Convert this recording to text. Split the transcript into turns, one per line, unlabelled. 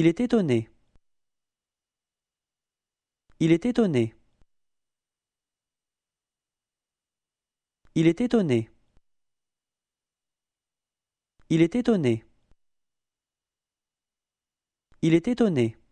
Il est étonné. Il est étonné. Il est étonné. Il est étonné. Il est étonné.